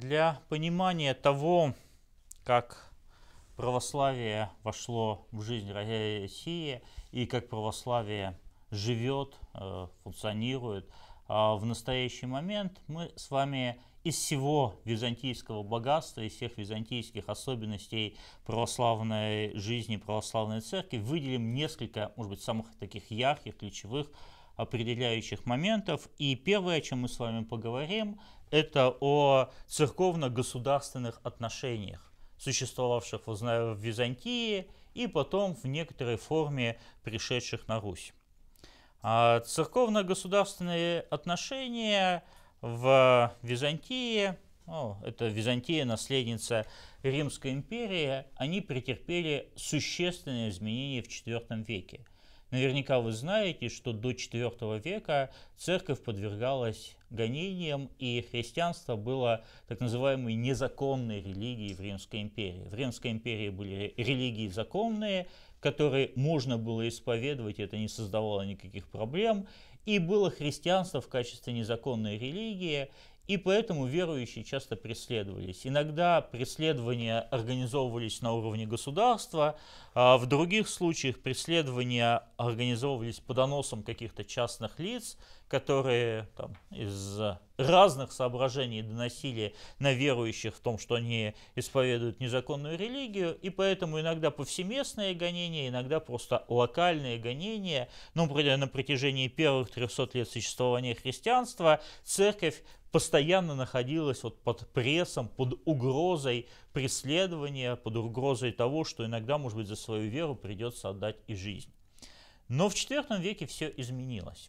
Для понимания того, как православие вошло в жизнь России и как православие живет, э, функционирует, а в настоящий момент мы с вами из всего византийского богатства, из всех византийских особенностей православной жизни, православной церкви выделим несколько, может быть, самых таких ярких, ключевых определяющих моментов. И первое, о чем мы с вами поговорим, это о церковно-государственных отношениях, существовавших в Византии и потом в некоторой форме пришедших на Русь. А церковно-государственные отношения в Византии, ну, это Византия, наследница Римской империи, они претерпели существенные изменения в IV веке. Наверняка вы знаете, что до IV века церковь подвергалась гонениям, и христианство было так называемой незаконной религией в Римской империи. В Римской империи были религии законные, которые можно было исповедовать, это не создавало никаких проблем, и было христианство в качестве незаконной религии, и поэтому верующие часто преследовались. Иногда преследования организовывались на уровне государства, а в других случаях преследования организовывались по доносам каких-то частных лиц, которые там, из разных соображений доносили на верующих в том, что они исповедуют незаконную религию, и поэтому иногда повсеместные гонения, иногда просто локальные гонения. Ну, на протяжении первых 300 лет существования христианства церковь постоянно находилась вот под прессом, под угрозой преследования, под угрозой того, что иногда, может быть, за свою веру придется отдать и жизнь. Но в IV веке все изменилось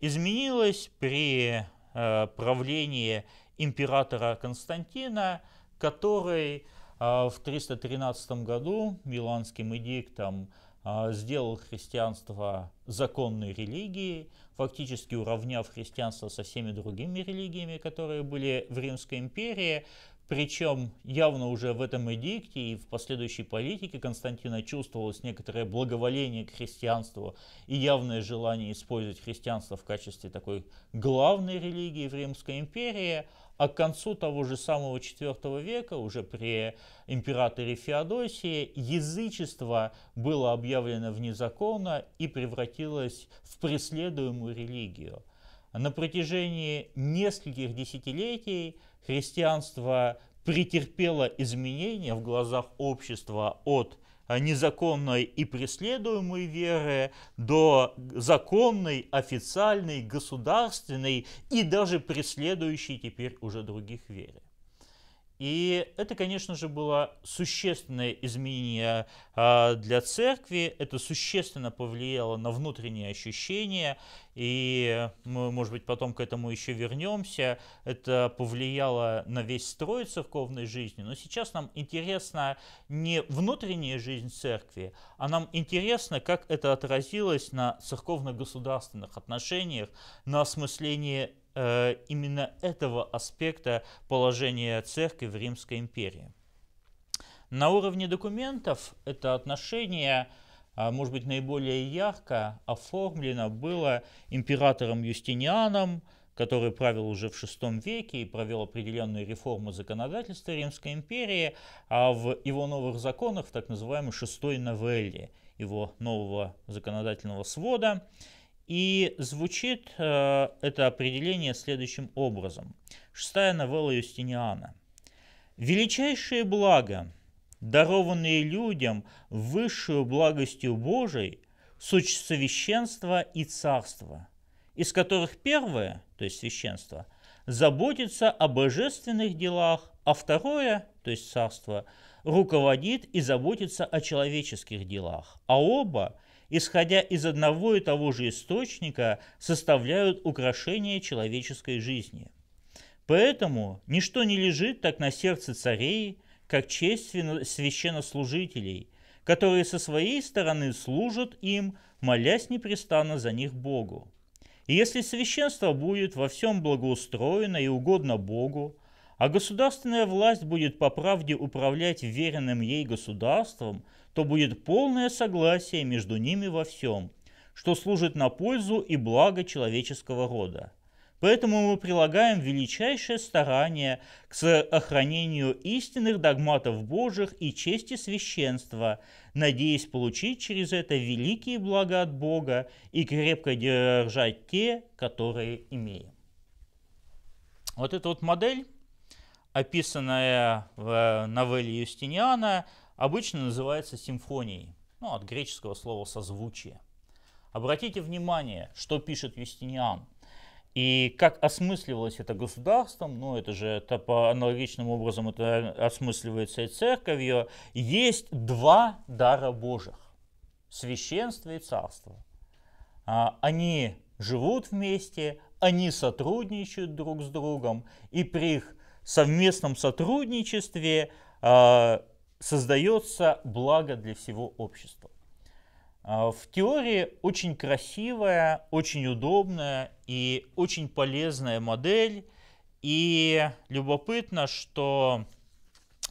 изменилось при э, правлении императора Константина, который э, в 313 году Миланским эдиктом э, сделал христианство законной религией, фактически уравняв христианство со всеми другими религиями, которые были в Римской империи, причем явно уже в этом эдикте и в последующей политике Константина чувствовалось некоторое благоволение к христианству и явное желание использовать христианство в качестве такой главной религии в Римской империи, а к концу того же самого IV века, уже при императоре Феодосии, язычество было объявлено вне закона и превратилось в преследуемую религию. На протяжении нескольких десятилетий христианство претерпело изменения в глазах общества от а, незаконной и преследуемой веры до законной, официальной, государственной и даже преследующей теперь уже других веры. И это, конечно же, было существенное изменение а, для церкви, это существенно повлияло на внутренние ощущения, и мы, может быть, потом к этому еще вернемся, это повлияло на весь строй церковной жизни, но сейчас нам интересно не внутренняя жизнь церкви, а нам интересно, как это отразилось на церковно-государственных отношениях, на осмыслении Э, именно этого аспекта положения церкви в Римской империи. На уровне документов это отношение, а, может быть, наиболее ярко оформлено было императором Юстинианом, который правил уже в VI веке и провел определенную реформу законодательства Римской империи, а в его новых законах, в так называемой шестой новелле его нового законодательного свода, и звучит э, это определение следующим образом. Шестая новелла Юстиниана. Величайшее благо, дарованные людям высшую благостью Божией, суть священства и царства, из которых первое, то есть священство, заботится о божественных делах, а второе, то есть царство, руководит и заботится о человеческих делах, а оба – исходя из одного и того же источника, составляют украшение человеческой жизни. Поэтому ничто не лежит так на сердце царей, как честь священнослужителей, которые со своей стороны служат им, молясь непрестанно за них Богу. И если священство будет во всем благоустроено и угодно Богу, а государственная власть будет по правде управлять веренным ей государством, то будет полное согласие между ними во всем, что служит на пользу и благо человеческого рода. Поэтому мы прилагаем величайшее старание к сохранению истинных догматов Божьих и чести священства, надеясь получить через это великие блага от Бога и крепко держать те, которые имеем. Вот эта вот модель описанная в новелле Юстиниана, обычно называется симфонией, ну, от греческого слова «созвучие». Обратите внимание, что пишет Юстиниан и как осмысливалось это государством, ну это же это по аналогичным образом это осмысливается и церковью, есть два дара Божьих – священство и царство. А, они живут вместе, они сотрудничают друг с другом, и при их совместном сотрудничестве э, создается благо для всего общества. Э, в теории очень красивая, очень удобная и очень полезная модель. И любопытно, что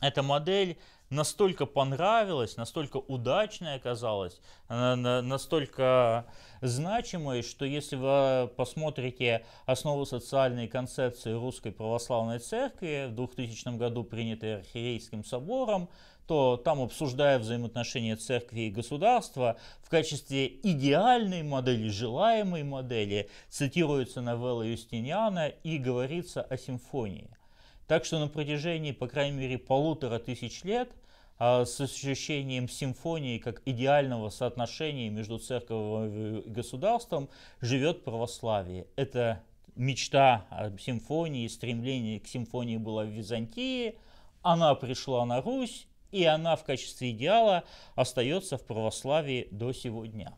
эта модель настолько понравилась, настолько удачной оказалась, настолько значимой, что если вы посмотрите основу социальной концепции Русской Православной Церкви в 2000 году, принятой Архиерейским собором, то там, обсуждая взаимоотношения церкви и государства, в качестве идеальной модели, желаемой модели, цитируется новелла Юстиниана и говорится о симфонии – так что на протяжении, по крайней мере, полутора тысяч лет а, с ощущением симфонии как идеального соотношения между церковью и государством живет православие. Это мечта о симфонии, стремление к симфонии было в Византии, она пришла на Русь, и она в качестве идеала остается в православии до сегодня.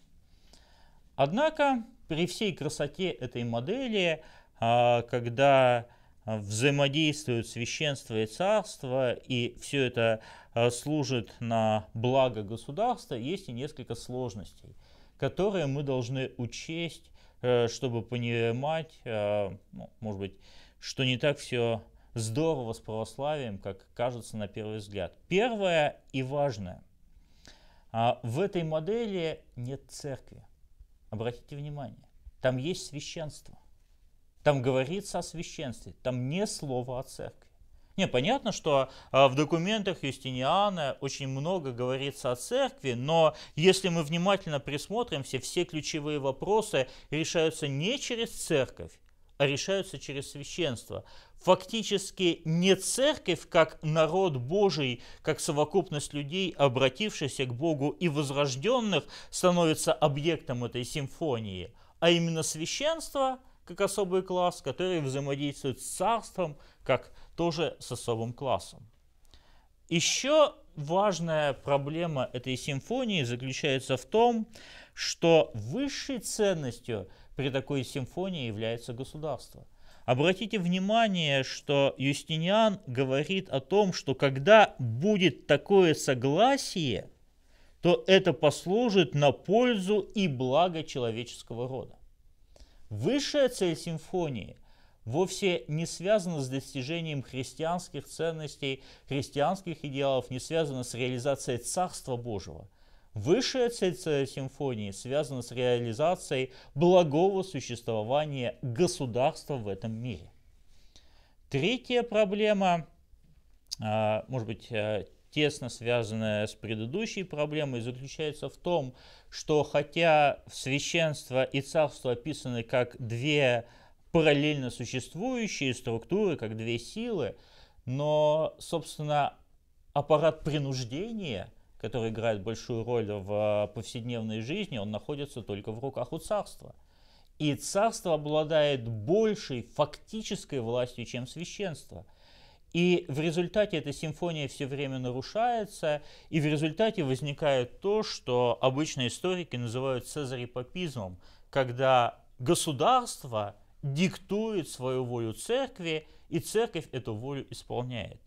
Однако при всей красоте этой модели, а, когда Э, взаимодействуют священство и царство, и все это э, служит на благо государства, есть и несколько сложностей, которые мы должны учесть, э, чтобы понимать, ну, может быть, что не так все здорово с православием, как кажется на первый взгляд. Первое и важное. А, в этой модели нет церкви. Обратите внимание, там есть священство. Там говорится о священстве, там не слово о церкви. Не, понятно, что а, в документах Юстиниана очень много говорится о церкви, но если мы внимательно присмотримся, все ключевые вопросы решаются не через церковь, а решаются через священство. Фактически не церковь, как народ Божий, как совокупность людей, обратившихся к Богу и возрожденных, становится объектом этой симфонии, а именно священство – как особый класс, который взаимодействует с царством, как тоже с особым классом. Еще важная проблема этой симфонии заключается в том, что высшей ценностью при такой симфонии является государство. Обратите внимание, что Юстиниан говорит о том, что когда будет такое согласие, то это послужит на пользу и благо человеческого рода. Высшая цель симфонии вовсе не связана с достижением христианских ценностей, христианских идеалов, не связана с реализацией Царства Божьего. Высшая цель симфонии связана с реализацией благого существования государства в этом мире. Третья проблема, а, может быть, э, тесно связанная с предыдущей проблемой, заключается в том, что хотя священство и царство описаны как две параллельно существующие структуры, как две силы, но, собственно, аппарат принуждения, который играет большую роль в э, повседневной жизни, он находится только в руках у царства. И царство обладает большей фактической властью, чем священство – и в результате эта симфония все время нарушается, и в результате возникает то, что обычно историки называют цезарепопизмом, когда государство диктует свою волю церкви, и церковь эту волю исполняет.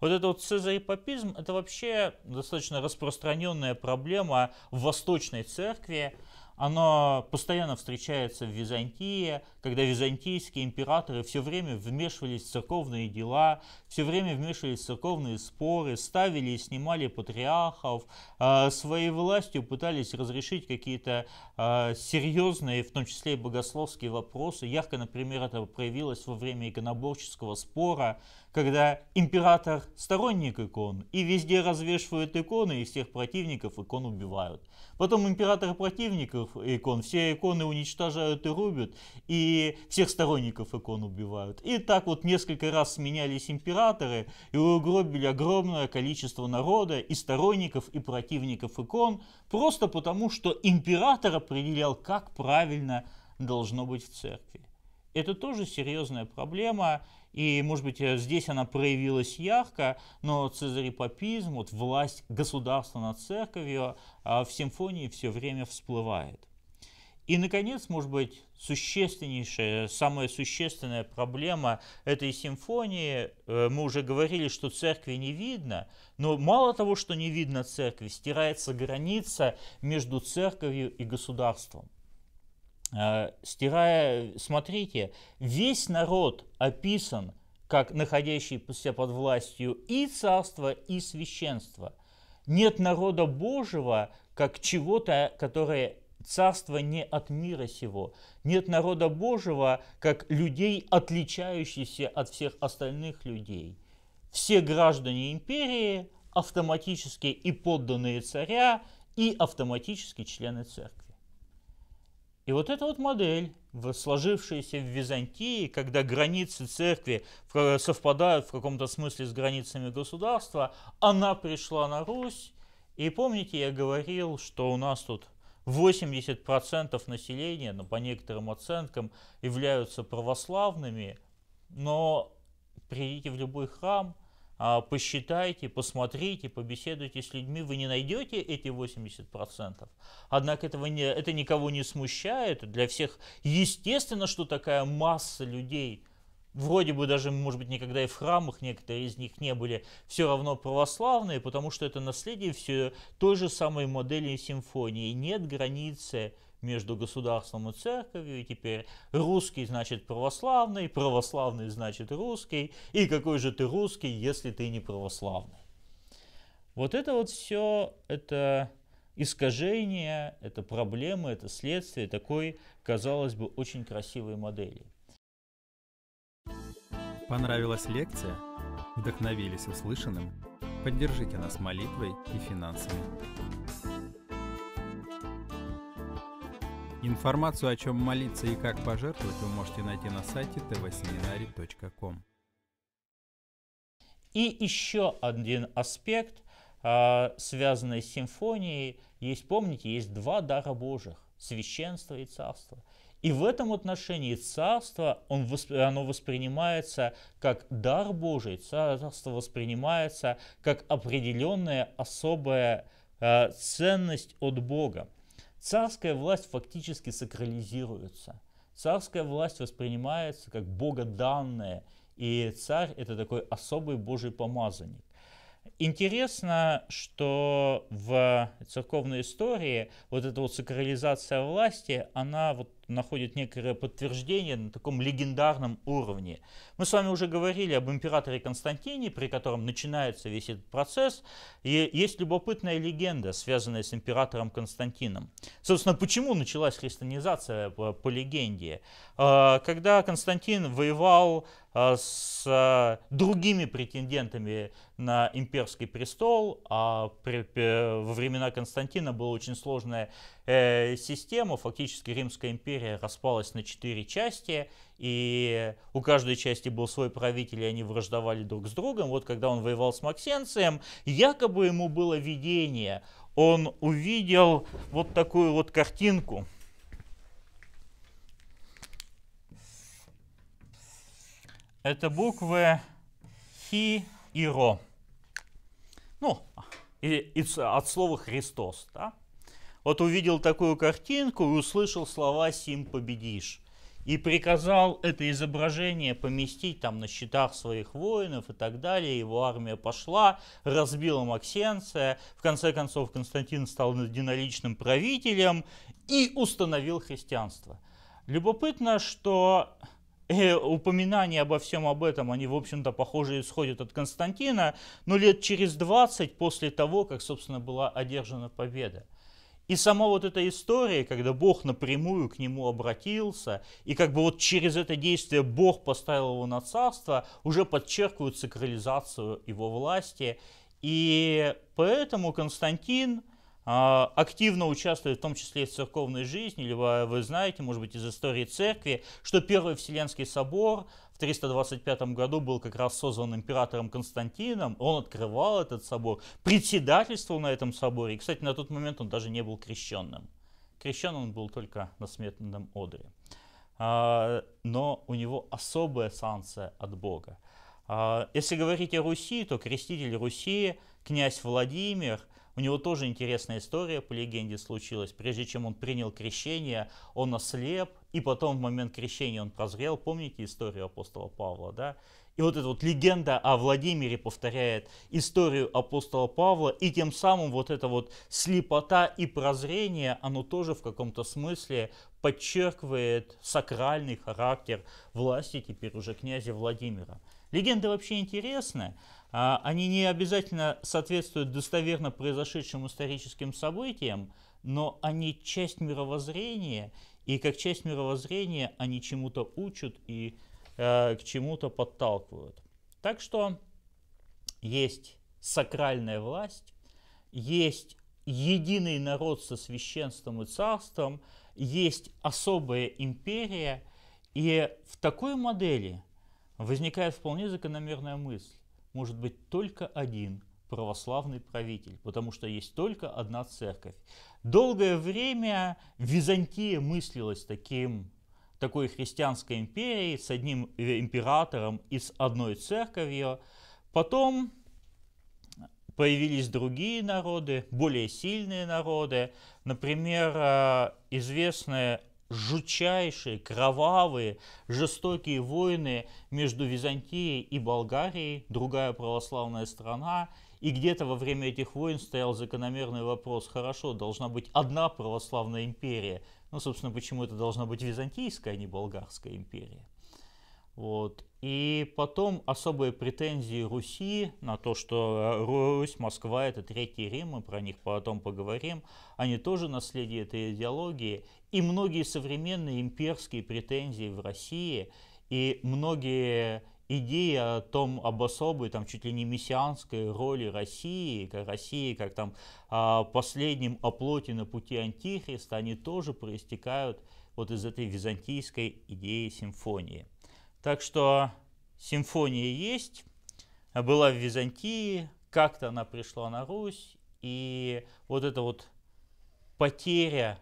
Вот этот вот цезарепопизм – это вообще достаточно распространенная проблема в Восточной Церкви, оно постоянно встречается в Византии, когда византийские императоры все время вмешивались в церковные дела, все время вмешивались в церковные споры, ставили и снимали патриархов, а, своей властью пытались разрешить какие-то а, серьезные, в том числе и богословские вопросы. Ярко, например, это проявилось во время иконоборческого спора, когда император сторонник икон, и везде развешивают иконы, и всех противников икон убивают. Потом император противников икон, все иконы уничтожают и рубят, и всех сторонников икон убивают. И так вот несколько раз сменялись императоры, и угробили огромное количество народа, и сторонников, и противников икон, просто потому, что император определял, как правильно должно быть в церкви. Это тоже серьезная проблема, и, может быть, э, здесь она проявилась ярко, но цезарепапизм, вот власть государства над церковью а в симфонии все время всплывает. И, наконец, может быть, существеннейшая, самая существенная проблема этой симфонии, э, мы уже говорили, что церкви не видно, но мало того, что не видно церкви, стирается граница между церковью и государством. Э, стирая, смотрите, весь народ описан как находящийся под властью и царства, и священства. Нет народа Божьего, как чего-то, которое царство не от мира сего. Нет народа Божьего, как людей, отличающихся от всех остальных людей. Все граждане империи автоматически и подданные царя, и автоматически члены церкви. И вот эта вот модель, сложившаяся в Византии, когда границы церкви э, совпадают в каком-то смысле с границами государства, она пришла на Русь. И помните, я говорил, что у нас тут 80% населения, ну, по некоторым оценкам, являются православными, но придите в любой храм – а, посчитайте, посмотрите, побеседуйте с людьми, вы не найдете эти 80%. Однако этого не, это никого не смущает. Для всех естественно, что такая масса людей, вроде бы даже, может быть, никогда и в храмах некоторые из них не были, все равно православные, потому что это наследие все той же самой модели симфонии. Нет границы между государством и церковью, и теперь русский значит православный, православный значит русский, и какой же ты русский, если ты не православный. Вот это вот все, это искажение, это проблемы, это следствие такой, казалось бы, очень красивой модели. Понравилась лекция? Вдохновились услышанным? Поддержите нас молитвой и финансами. Информацию, о чем молиться и как пожертвовать, вы можете найти на сайте tvseminary.com. И еще один аспект, а, связанный с симфонией, есть, помните, есть два дара Божьих – священство и царство. И в этом отношении царство, он, оно воспринимается как дар Божий, царство воспринимается как определенная особая ценность от Бога. Царская власть фактически сакрализируется. Царская власть воспринимается как богоданная, и царь это такой особый божий помазанник. Интересно, что в церковной истории вот эта вот сакрализация власти, она вот находит некое подтверждение на таком легендарном уровне. Мы с вами уже говорили об императоре Константине, при котором начинается весь этот процесс. И есть любопытная легенда, связанная с императором Константином. Собственно, почему началась христианизация по, по легенде? А, когда Константин воевал а, с а, другими претендентами на имперский престол, а при, во времена Константина было очень сложное Э, систему. Фактически Римская империя распалась на четыре части, и у каждой части был свой правитель, и они враждовали друг с другом. Вот когда он воевал с Максенцием, якобы ему было видение. Он увидел вот такую вот картинку. Это буквы Хи и Ро. Ну, и, и, от слова Христос, да? вот увидел такую картинку и услышал слова «Сим победишь» и приказал это изображение поместить там на счетах своих воинов и так далее. Его армия пошла, разбила Максенция, в конце концов Константин стал единоличным правителем и установил христианство. Любопытно, что э, упоминания обо всем об этом, они, в общем-то, похоже, исходят от Константина, но лет через 20 после того, как, собственно, была одержана победа. И сама вот эта история, когда Бог напрямую к нему обратился, и как бы вот через это действие Бог поставил его на царство, уже подчеркивает сакрализацию его власти. И поэтому Константин – а, активно участвует в том числе и в церковной жизни, либо вы, вы знаете, может быть, из истории церкви, что Первый Вселенский собор в 325 году был как раз создан императором Константином, он открывал этот собор, председательствовал на этом соборе, и, кстати, на тот момент он даже не был крещенным. Крещен он был только на смертном одре. А, но у него особая санкция от Бога. А, если говорить о Руси, то креститель Руси, князь Владимир – у него тоже интересная история, по легенде, случилась. Прежде чем он принял крещение, он ослеп, и потом в момент крещения он прозрел. Помните историю апостола Павла, да? И вот эта вот легенда о Владимире повторяет историю апостола Павла, и тем самым вот эта вот слепота и прозрение, оно тоже в каком-то смысле подчеркивает сакральный характер власти теперь уже князя Владимира. Легенды вообще интересны. А, они не обязательно соответствуют достоверно произошедшим историческим событиям, но они часть мировоззрения, и как часть мировоззрения они чему-то учат и э, к чему-то подталкивают. Так что есть сакральная власть, есть единый народ со священством и царством, есть особая империя, и в такой модели – Возникает вполне закономерная мысль. Может быть только один православный правитель, потому что есть только одна церковь. Долгое время Византия мыслилась таким такой христианской империей с одним э, императором и с одной церковью. Потом появились другие народы, более сильные народы. Например, э, известные жутчайшие, кровавые, жестокие войны между Византией и Болгарией, другая православная страна, и где-то во время этих войн стоял закономерный вопрос, хорошо, должна быть одна православная империя, ну, собственно, почему это должна быть Византийская, а не Болгарская империя. Вот. И потом особые претензии Руси на то, что э, Русь, Москва — это Третий Рим, мы про них потом поговорим, они тоже наследие этой идеологии. И многие современные имперские претензии в России, и многие идеи о том, об особой, там, чуть ли не мессианской роли России, как России, как там а, последнем оплоте на пути Антихриста, они тоже проистекают вот из этой византийской идеи симфонии. Так что симфония есть, была в Византии, как-то она пришла на Русь, и вот эта вот потеря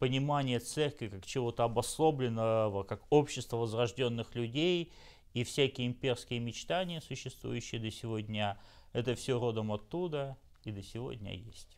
понимания церкви как чего-то обособленного, как общество возрожденных людей и всякие имперские мечтания, существующие до сегодня, это все родом оттуда и до сегодня есть.